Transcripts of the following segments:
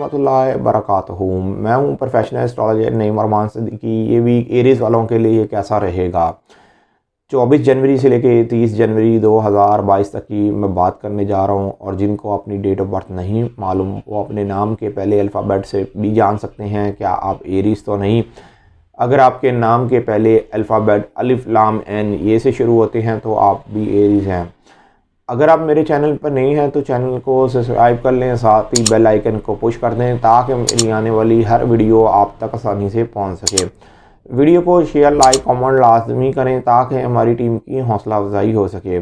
वरहमल बरक़ात हूँ मैं हूँ प्रोफेशनल एस्ट्रोलॉजर नईम अरमान की ये भी एरीज़ वालों के लिए कैसा रहेगा चौबीस जनवरी से लेके तीस जनवरी 2022 तक की मैं बात करने जा रहा हूँ और जिनको अपनी डेट ऑफ बर्थ नहीं मालूम वो अपने नाम के पहले अल्फ़ाबेट से भी जान सकते हैं क्या आप एरीज़ तो नहीं अगर आपके नाम के पहले अल्फ़ाबेट अलिफ लाम एन ये से शुरू होते हैं तो आप भी एरीज़ हैं अगर आप मेरे चैनल पर नहीं हैं तो चैनल को सब्सक्राइब कर लें साथ ही बेल आइकन को पुश कर दें ताकि मेरी आने वाली हर वीडियो आप तक आसानी से पहुंच सके वीडियो को शेयर लाइक कमेंट लाजमी करें ताकि हमारी टीम की हौसला अफजाई हो सके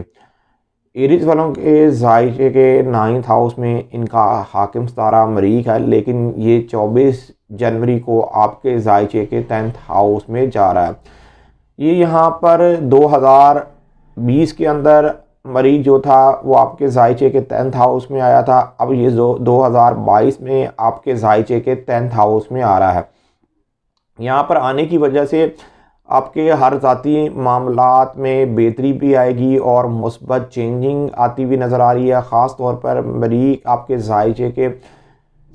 एरिज वालों के जायचे के नाइन्थ हाउस में इनका हाकिम सतारा मरीक है लेकिन ये चौबीस जनवरी को आपके जायचे के टेंथ हाउस में जा रहा है ये यहाँ पर 2020 के अंदर मरीज जो था वो आपके जायचे के टेंथ हाउस में आया था अब ये जो 2022 में आपके जायचे के टेंथ हाउस में आ रहा है यहाँ पर आने की वजह से आपके हर ज़ाती मामला में बेहतरी भी आएगी और मुस्बत चेंजिंग आती हुई नज़र आ रही है ख़ास तौर पर मरीज आपके जायचे के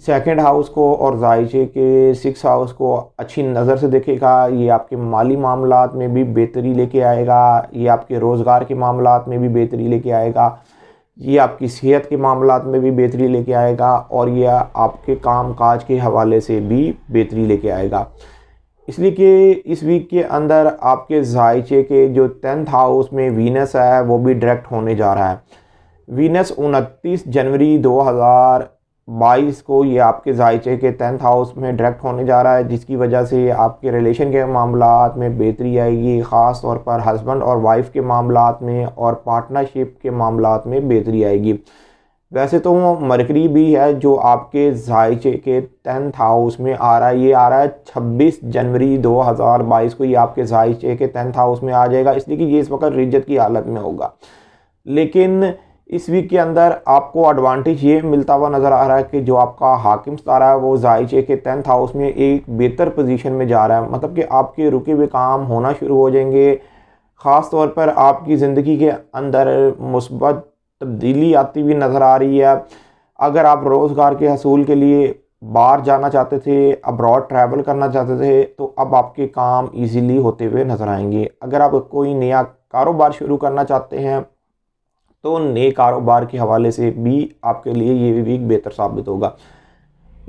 सेकेंड हाउस को और जायचे के सिक्स हाउस को अच्छी नज़र से देखेगा ये आपके माली मामला में भी बेहतरी लेके आएगा ये आपके रोज़गार के मामला में भी बेहतरी लेके आएगा ये आपकी सेहत के मामला में भी बेहतरी लेके आएगा और ये आपके काम काज के हवाले से भी बेहतरी लेके आएगा इसलिए कि इस वीक के अंदर आपके जायचे के जो टेंथ हाउस में वीनस है वो भी डायरेक्ट होने जा रहा है वीनस उनतीस जनवरी दो बाईस को ये आपके जायचे के टेंथ हाउस में डायरेक्ट होने जा रहा है जिसकी वजह से आपके रिलेशन के मामला में बेहतरी आएगी ख़ास तौर पर हस्बैंड और वाइफ के मामला में और पार्टनरशिप के मामला में बेहतरी आएगी वैसे तो मरकरी भी है जो आपके जायचे के टेंथ हाउस में आ रहा है ये आ रहा है छब्बीस जनवरी दो हज़ार बाईस को ये आपके जायचे के टेंथ हाउस में आ जाएगा इसलिए कि ये इस वक्त रिजत की हालत में होगा लेकिन इस वीक के अंदर आपको एडवांटेज ये मिलता हुआ नज़र आ रहा है कि जो आपका हाकिम आ रहा है वो जायचे के टेंथ हाउस में एक बेहतर पोजीशन में जा रहा है मतलब कि आपके रुके हुए काम होना शुरू हो जाएंगे ख़ास तौर पर आपकी ज़िंदगी के अंदर मुसबत तब्दीली आती हुई नज़र आ रही है अगर आप रोज़गार के हसूल के लिए बाहर जाना चाहते थे अब्रॉड ट्रैवल करना चाहते थे तो अब आपके काम ईज़िली होते हुए नज़र आएंगे अगर आप कोई नया कारोबार शुरू करना चाहते हैं तो नए कारोबार के हवाले से भी आपके लिए ये वीक बेहतर साबित होगा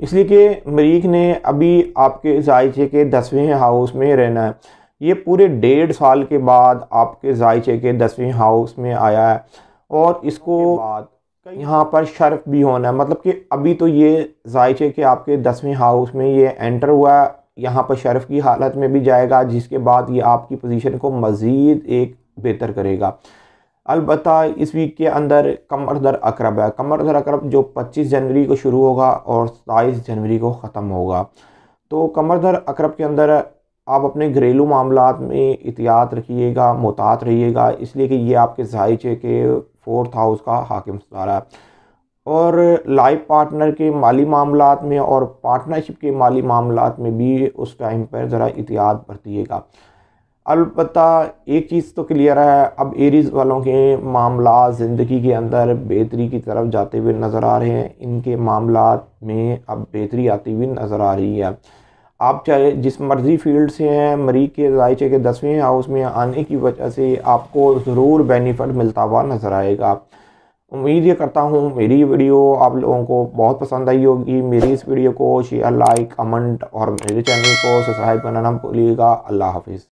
इसलिए कि मरीख ने अभी आपके जायचे के दसवें हाउस में रहना है ये पूरे डेढ़ साल के बाद आपके जायचे के दसवें हाउस में आया है और इसको बाद यहाँ पर शर्फ भी होना है मतलब कि अभी तो ये जायचे के आपके दसवें हाउस में ये एंटर हुआ है यहाँ पर शर्फ की हालत में भी जाएगा जिसके बाद ये आपकी पोजीशन को मज़ीद एक बेहतर करेगा अलबत् इस वीक के अंदर कमर दर अकरब है कमर दर अकरब जो 25 जनवरी को शुरू होगा और 27 जनवरी को ख़त्म होगा तो कमर दर अकरब के अंदर आप अपने घरेलू मामला में एहतियात रखिएगा मोहतात रहिएगा इसलिए कि ये आपके जायचे के फोर्थ हाउस का हाकिम सारा है और लाइफ पार्टनर के माली मामला में और पार्टनरशिप के माली मामला में भी उस टाइम पर ज़रा एहतियात बरतीएगा अलबत् एक चीज़ तो क्लियर है अब एरीज़ वालों के मामला ज़िंदगी के अंदर बेहतरी की तरफ जाते हुए नज़र आ रहे हैं इनके मामला में अब बेहतरी आती हुई नज़र आ रही है आप चाहे जिस मर्ज़ी फील्ड से हैं मरीज के जायचे के दसवें हाउस में आने की वजह से आपको ज़रूर बेनिफिट मिलता हुआ नज़र आएगा उम्मीद ये करता हूँ मेरी वीडियो आप लोगों को बहुत पसंद आई होगी मेरी इस वीडियो को शेयर लाइक कमेंट और मेरे चैनल को सब्सक्राइब करना ना भूलिएगा अल्लाह हाफिज़